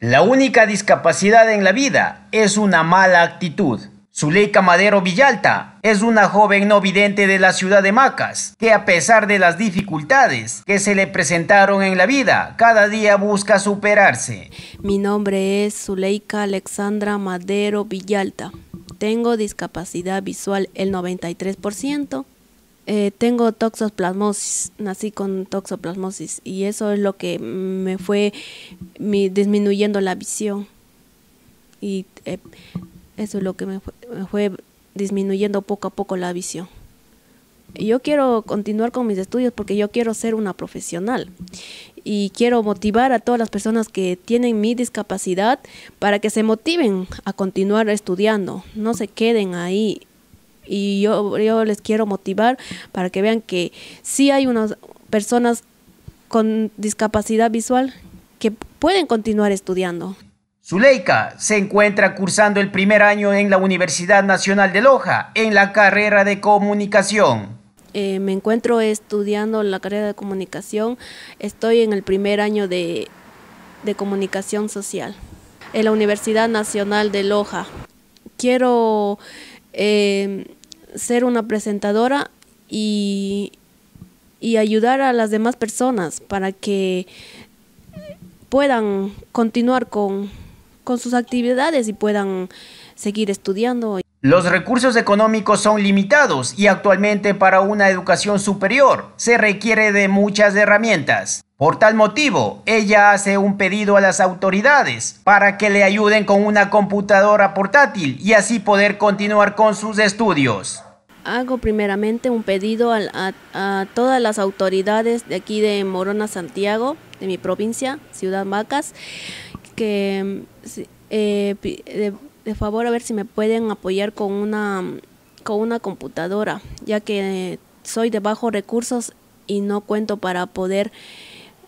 La única discapacidad en la vida es una mala actitud. Zuleika Madero Villalta es una joven no vidente de la ciudad de Macas, que a pesar de las dificultades que se le presentaron en la vida, cada día busca superarse. Mi nombre es Zuleika Alexandra Madero Villalta. Tengo discapacidad visual el 93% eh, tengo toxoplasmosis, nací con toxoplasmosis y eso es lo que me fue disminuyendo la visión. Y eh, eso es lo que me fue disminuyendo poco a poco la visión. Yo quiero continuar con mis estudios porque yo quiero ser una profesional y quiero motivar a todas las personas que tienen mi discapacidad para que se motiven a continuar estudiando, no se queden ahí y yo, yo les quiero motivar para que vean que sí hay unas personas con discapacidad visual que pueden continuar estudiando. Zuleika se encuentra cursando el primer año en la Universidad Nacional de Loja en la carrera de comunicación. Eh, me encuentro estudiando la carrera de comunicación, estoy en el primer año de, comunicación social en la Universidad Nacional de Loja. Quiero eh, ser una presentadora y, ayudar a las demás personas para que puedan continuar con, con sus actividades y puedan seguir estudiando. Los recursos económicos son limitados y actualmente para una educación superior se requiere de muchas herramientas. Por tal motivo, ella hace un pedido a las autoridades para que le ayuden con una computadora portátil y así poder continuar con sus estudios hago primeramente un pedido a, todas las autoridades de aquí de Morona, Santiago, de mi provincia, Ciudad Vacas, que eh, de, favor a ver si me pueden apoyar con una, con una computadora, ya que eh, soy de bajos recursos y no cuento para poder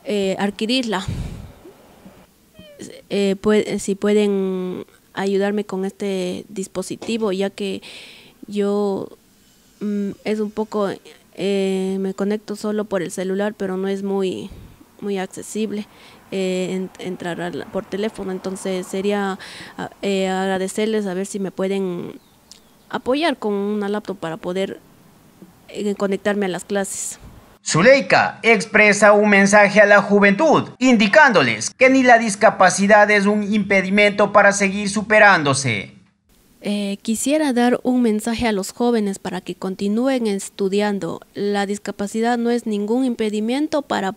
eh, adquirirla. si pueden ayudarme con este dispositivo, ya que yo Mm, es un poco, eh, me conecto solo por el celular, pero no es muy, muy accesible. Eh, entrar por teléfono entonces sería ah, eh, agradecerles a ver si me pueden apoyar con una laptop para poder conectarme a las clases Zuleika expresa un mensaje a la juventud, indicándoles que ni la discapacidad es un impedimento para seguir superándose. Eh, quisiera dar un mensaje a los jóvenes para que continúen estudiando. La discapacidad no es ningún impedimento para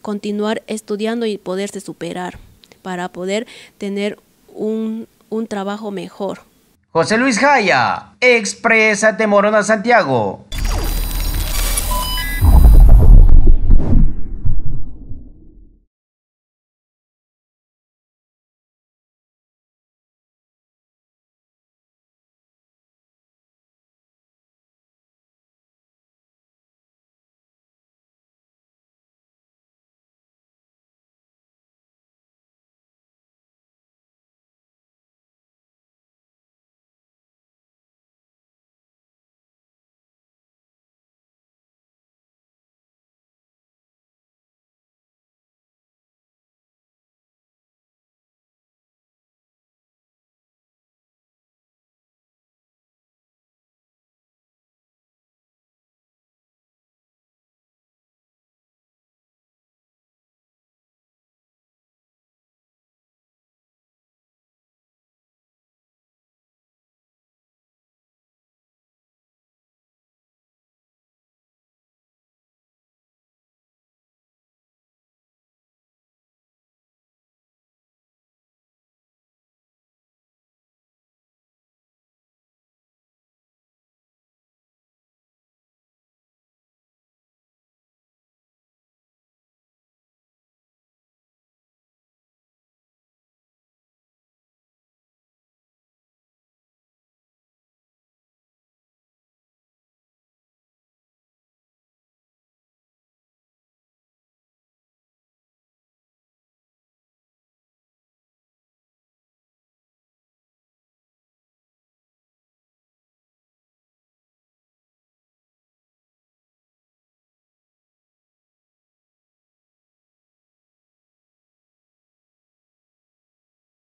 continuar estudiando y poderse superar, para poder tener un, trabajo mejor. José Luis Jaya, temorón Morona Santiago.